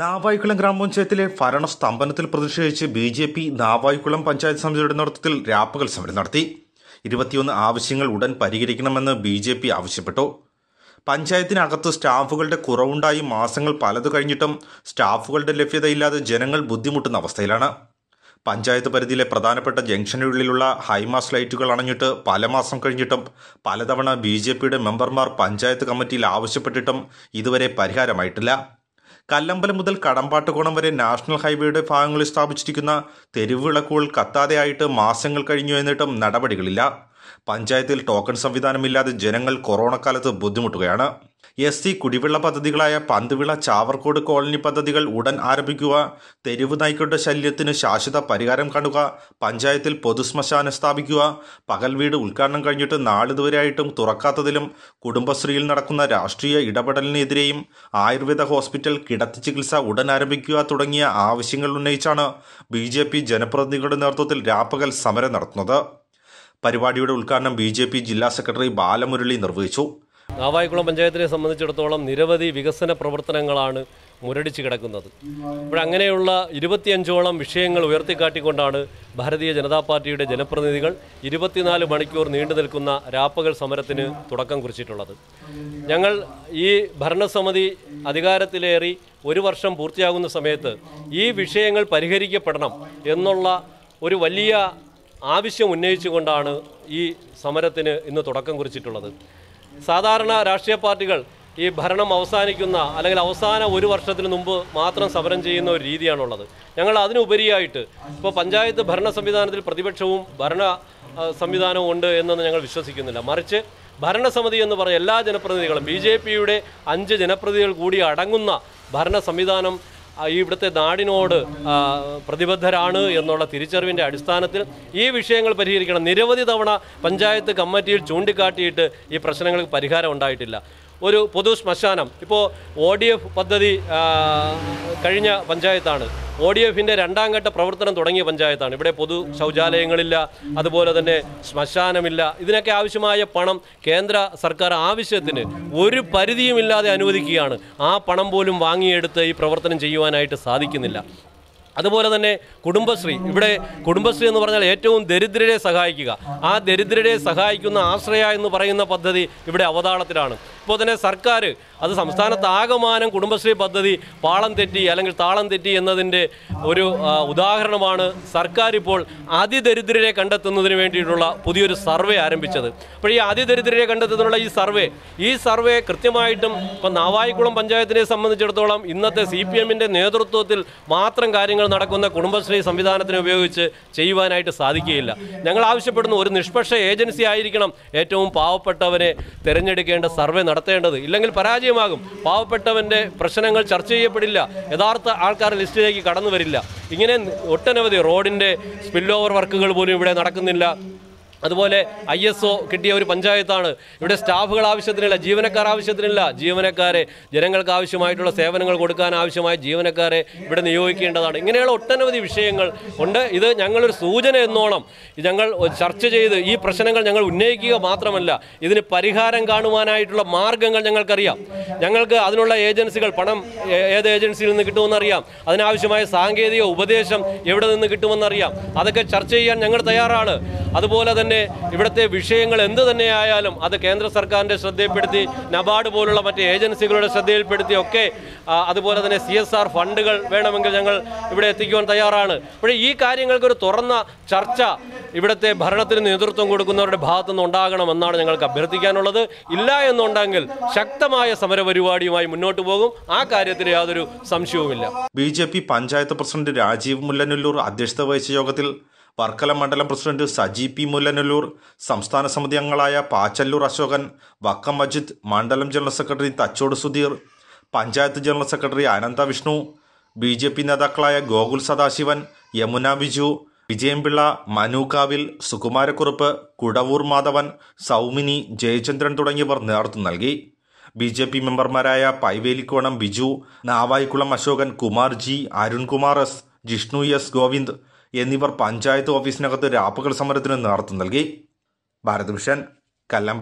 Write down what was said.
നാവായിക്കുളം ഗ്രാമപഞ്ചായത്തിലെ സ്തംഭനത്തിൽ പ്രതിഷേധിച്ച് B J P Navaikulam panchayat സമിതിയുടെ നേതൃത്വത്തിൽ രാപ്പകൽ സമരം നടത്തി ഇരുപത്തിയൊന്ന് ആവശ്യങ്ങൾ ഉടൻ പരിഹരിക്കണമെന്ന് ബി ജെ പി ആവശ്യപ്പെട്ടു പഞ്ചായത്തിനകത്ത് സ്റ്റാഫുകളുടെ കുറവുണ്ടായി മാസങ്ങൾ പലത് കഴിഞ്ഞിട്ടും സ്റ്റാഫുകളുടെ ലഭ്യതയില്ലാതെ ജനങ്ങൾ ബുദ്ധിമുട്ടുന്ന അവസ്ഥയിലാണ് പഞ്ചായത്ത് പരിധിയിലെ പ്രധാനപ്പെട്ട ജംഗ്ഷനുകളിലുള്ള ഹൈമാസ് ലൈറ്റുകൾ അണഞ്ഞിട്ട് പല മാസം കഴിഞ്ഞിട്ടും പലതവണ ബി മെമ്പർമാർ പഞ്ചായത്ത് കമ്മിറ്റിയിൽ ആവശ്യപ്പെട്ടിട്ടും ഇതുവരെ പരിഹാരമായിട്ടില്ല കല്ലമ്പലം മുതൽ കടമ്പാട്ടുകോണം വരെ നാഷണൽ ഹൈവേയുടെ ഭാഗങ്ങളിൽ സ്ഥാപിച്ചിരിക്കുന്ന തെരുവിളക്കുകൾ കത്താതെയായിട്ട് മാസങ്ങൾ കഴിഞ്ഞു എന്നിട്ടും നടപടികളില്ല പഞ്ചായത്തിൽ ടോക്കൺ സംവിധാനമില്ലാതെ ജനങ്ങൾ കൊറോണ കാലത്ത് ബുദ്ധിമുട്ടുകയാണ് എസ് സി കുടിവെള്ള പദ്ധതികളായ പന്തുവിള ചാവർക്കോട് കോളനി പദ്ധതികൾ ഉടൻ ആരംഭിക്കുക തെരുവ് നായ്ക്കളുടെ ശല്യത്തിന് ശാശ്വത പരിഹാരം കാണുക പഞ്ചായത്തിൽ പൊതുശ്മശാനം സ്ഥാപിക്കുക പകൽ വീട് ഉദ്ഘാടനം കഴിഞ്ഞിട്ട് നാളിതുവരെയായിട്ടും തുറക്കാത്തതിലും കുടുംബശ്രീയിൽ നടക്കുന്ന രാഷ്ട്രീയ ഇടപെടലിനെതിരെയും ആയുർവേദ ഹോസ്പിറ്റൽ കിടത്തി ചികിത്സ ഉടൻ ആരംഭിക്കുക തുടങ്ങിയ ആവശ്യങ്ങൾ ഉന്നയിച്ചാണ് ബി ജനപ്രതിനിധികളുടെ നേതൃത്വത്തിൽ രാപ്പകൽ സമരം നടത്തുന്നത് പരിപാടിയുടെ ഉദ്ഘാടനം ബി ജെ പി ജില്ലാ സെക്രട്ടറി ബാലമുരളി നിർവഹിച്ചു നാവായിക്കുളം പഞ്ചായത്തിനെ സംബന്ധിച്ചിടത്തോളം നിരവധി വികസന പ്രവർത്തനങ്ങളാണ് മുരടിച്ച് കിടക്കുന്നത് ഇപ്പോഴങ്ങനെയുള്ള ഇരുപത്തിയഞ്ചോളം വിഷയങ്ങൾ ഉയർത്തിക്കാട്ടിക്കൊണ്ടാണ് ഭാരതീയ ജനതാ പാർട്ടിയുടെ ജനപ്രതിനിധികൾ ഇരുപത്തിനാല് മണിക്കൂർ നീണ്ടു നിൽക്കുന്ന രാപ്പകൽ സമരത്തിന് തുടക്കം കുറിച്ചിട്ടുള്ളത് ഞങ്ങൾ ഈ ഭരണസമിതി അധികാരത്തിലേറി ഒരു വർഷം പൂർത്തിയാകുന്ന സമയത്ത് ഈ വിഷയങ്ങൾ പരിഹരിക്കപ്പെടണം എന്നുള്ള ഒരു വലിയ ആവശ്യം ഉന്നയിച്ചുകൊണ്ടാണ് ഈ സമരത്തിന് ഇന്ന് തുടക്കം കുറിച്ചിട്ടുള്ളത് സാധാരണ രാഷ്ട്രീയ പാർട്ടികൾ ഈ ഭരണം അവസാനിക്കുന്ന അല്ലെങ്കിൽ അവസാന ഒരു വർഷത്തിന് മുമ്പ് മാത്രം സമരം ചെയ്യുന്ന ഒരു രീതിയാണുള്ളത് ഞങ്ങൾ അതിനുപരിയായിട്ട് ഇപ്പോൾ പഞ്ചായത്ത് ഭരണ സംവിധാനത്തിൽ പ്രതിപക്ഷവും ഭരണ സംവിധാനവും ഉണ്ട് എന്നൊന്നും ഞങ്ങൾ വിശ്വസിക്കുന്നില്ല മറിച്ച് ഭരണസമിതി എന്ന് പറഞ്ഞ എല്ലാ ജനപ്രതിനിധികളും ബി ജെ പിയുടെ അഞ്ച് ജനപ്രതിനിധികൾ കൂടി അടങ്ങുന്ന ഭരണ സംവിധാനം ഈ ഇവിടുത്തെ നാടിനോട് പ്രതിബദ്ധരാണ് എന്നുള്ള തിരിച്ചറിവിൻ്റെ അടിസ്ഥാനത്തിൽ ഈ വിഷയങ്ങൾ പരിഹരിക്കണം നിരവധി തവണ പഞ്ചായത്ത് കമ്മിറ്റിയിൽ ചൂണ്ടിക്കാട്ടിയിട്ട് ഈ പ്രശ്നങ്ങൾക്ക് പരിഹാരം ഉണ്ടായിട്ടില്ല ഒരു പൊതു ശ്മശാനം ഇപ്പോൾ ഒ ഡി എഫ് പദ്ധതി കഴിഞ്ഞ പഞ്ചായത്താണ് ഒ ഡി എഫിൻ്റെ രണ്ടാം ഘട്ട പ്രവർത്തനം തുടങ്ങിയ പഞ്ചായത്താണ് ഇവിടെ പൊതു ശൗചാലയങ്ങളില്ല അതുപോലെ തന്നെ ശ്മശാനമില്ല ഇതിനൊക്കെ ആവശ്യമായ പണം കേന്ദ്ര സർക്കാർ ആവശ്യത്തിന് ഒരു പരിധിയുമില്ലാതെ അനുവദിക്കുകയാണ് ആ പണം പോലും വാങ്ങിയെടുത്ത് ഈ പ്രവർത്തനം ചെയ്യുവാനായിട്ട് സാധിക്കുന്നില്ല അതുപോലെ തന്നെ കുടുംബശ്രീ ഇവിടെ കുടുംബശ്രീ എന്ന് പറഞ്ഞാൽ ഏറ്റവും ദരിദ്രരെ സഹായിക്കുക ആ ദരിദ്രരെ സഹായിക്കുന്ന ആശ്രയ എന്ന് പറയുന്ന പദ്ധതി ഇവിടെ അവതാളത്തിലാണ് ഇപ്പോൾ തന്നെ സർക്കാർ അത് സംസ്ഥാനത്ത് ആകമാനം കുടുംബശ്രീ പദ്ധതി പാളം തെറ്റി അല്ലെങ്കിൽ താളം തെറ്റി എന്നതിൻ്റെ ഒരു ഉദാഹരണമാണ് സർക്കാർ ഇപ്പോൾ അതിദരിദ്രരെ കണ്ടെത്തുന്നതിന് വേണ്ടിയിട്ടുള്ള പുതിയൊരു സർവേ ആരംഭിച്ചത് അപ്പോൾ ഈ അതിദരിദ്രരെ കണ്ടെത്തുന്നതിനുള്ള ഈ സർവേ ഈ സർവേ കൃത്യമായിട്ടും ഇപ്പം നാവായിക്കുളം പഞ്ചായത്തിനെ സംബന്ധിച്ചിടത്തോളം ഇന്നത്തെ സി പി എമ്മിൻ്റെ നേതൃത്വത്തിൽ മാത്രം കാര്യങ്ങൾ നടക്കുന്ന കുടുംബശ്രീ സംവിധാനത്തിനെ ഉപയോഗിച്ച് ചെയ്യുവാനായിട്ട് സാധിക്കുകയില്ല ഞങ്ങൾ ആവശ്യപ്പെടുന്നു ഒരു നിഷ്പക്ഷ ഏജൻസി ആയിരിക്കണം ഏറ്റവും പാവപ്പെട്ടവരെ തിരഞ്ഞെടുക്കേണ്ട സർവേ നട നടത്തേണ്ടത് ഇല്ലെങ്കിൽ പരാജയമാകും പാവപ്പെട്ടവൻ്റെ പ്രശ്നങ്ങൾ ചർച്ച ചെയ്യപ്പെടില്ല യഥാർത്ഥ ആൾക്കാർ ലിസ്റ്റിലേക്ക് കടന്നു വരില്ല ഇങ്ങനെ ഒട്ടനവധി റോഡിൻ്റെ സ്പിൽ ഓവർ വർക്കുകൾ പോലും ഇവിടെ നടക്കുന്നില്ല അതുപോലെ ഐ എസ് ഒ കിട്ടിയ ഒരു പഞ്ചായത്താണ് ഇവിടെ സ്റ്റാഫുകൾ ആവശ്യത്തിനില്ല ജീവനക്കാർ ആവശ്യത്തിനില്ല ജീവനക്കാരെ ജനങ്ങൾക്ക് ആവശ്യമായിട്ടുള്ള സേവനങ്ങൾ കൊടുക്കാൻ ആവശ്യമായ ജീവനക്കാരെ ഇവിടെ നിയോഗിക്കേണ്ടതാണ് ഇങ്ങനെയുള്ള ഒട്ടനവധി വിഷയങ്ങൾ ഉണ്ട് ഇത് ഞങ്ങളൊരു സൂചന എന്നോണം ഞങ്ങൾ ചർച്ച ചെയ്ത് ഈ പ്രശ്നങ്ങൾ ഞങ്ങൾ ഉന്നയിക്കുക മാത്രമല്ല ഇതിന് പരിഹാരം കാണുവാനായിട്ടുള്ള മാർഗങ്ങൾ ഞങ്ങൾക്കറിയാം ഞങ്ങൾക്ക് അതിനുള്ള ഏജൻസികൾ പണം ഏത് ഏജൻസിയിൽ നിന്ന് കിട്ടുമെന്നറിയാം അതിനാവശ്യമായ സാങ്കേതിക ഉപദേശം എവിടെ നിന്ന് കിട്ടുമെന്നറിയാം അതൊക്കെ ചർച്ച ചെയ്യാൻ ഞങ്ങൾ തയ്യാറാണ് അതുപോലെ തന്നെ ഇവിടുത്തെ വിഷയങ്ങൾ എന്ത് തന്നെയായാലും അത് കേന്ദ്ര സർക്കാരിൻ്റെ ശ്രദ്ധയിൽപ്പെടുത്തി നബാർഡ് പോലുള്ള മറ്റ് ഏജൻസികളുടെ ശ്രദ്ധയിൽപ്പെടുത്തി ഒക്കെ അതുപോലെ തന്നെ സി എസ് ആർ ഫണ്ടുകൾ വേണമെങ്കിൽ ഞങ്ങൾ ഇവിടെ എത്തിക്കുവാൻ തയ്യാറാണ് പക്ഷേ ഈ കാര്യങ്ങൾക്കൊരു തുറന്ന ചർച്ച ഇവിടുത്തെ ഭരണത്തിന് നേതൃത്വം കൊടുക്കുന്നവരുടെ ഭാഗത്തു നിന്ന് ഉണ്ടാകണമെന്നാണ് ഞങ്ങൾക്ക് അഭ്യർത്ഥിക്കാനുള്ളത് ഇല്ല എന്നുണ്ടെങ്കിൽ ശക്തമായ സമരപരിപാടിയുമായി മുന്നോട്ട് പോകും ആ കാര്യത്തിൽ യാതൊരു സംശയവുമില്ല B J P panchayat president Rajeev Mullanalloor അധ്യക്ഷത വഹിച്ച യോഗത്തിൽ വർക്കല മണ്ഡലം പ്രസിഡന്റ് സജി പി മുല്ലനല്ലൂർ സംസ്ഥാന സമിതി അംഗങ്ങളായ പാച്ചല്ലൂർ അശോകൻ വക്കം മജിദ് മണ്ഡലം general secretary Thachode Sudheer panchayat general secretary Anantha Vishnu B J P നേതാക്കളായ ഗോകുൽ സദാശിവൻ യമുന ബിജു വിജയംപിള്ള മനുകാവിൽ സുകുമാരക്കുറുപ്പ് കുടവൂർ മാധവൻ സൗമിനി ജയചന്ദ്രൻ തുടങ്ങിയവർ നേതൃത്വം നൽകി ബി ജെ പി മെമ്പർമാരായ Paivelikkonam Biju Navaikulam Ashokan Kumar G Arunkumar S Jishnu S Govind എന്നിവർ പഞ്ചായത്ത് ഓഫീസിനകത്ത് ഒരു ആപ്പുകൾ സമരത്തിന് നേതൃത്വം നൽകി ഭാരത് വിഷൻ കല്ലമ്പ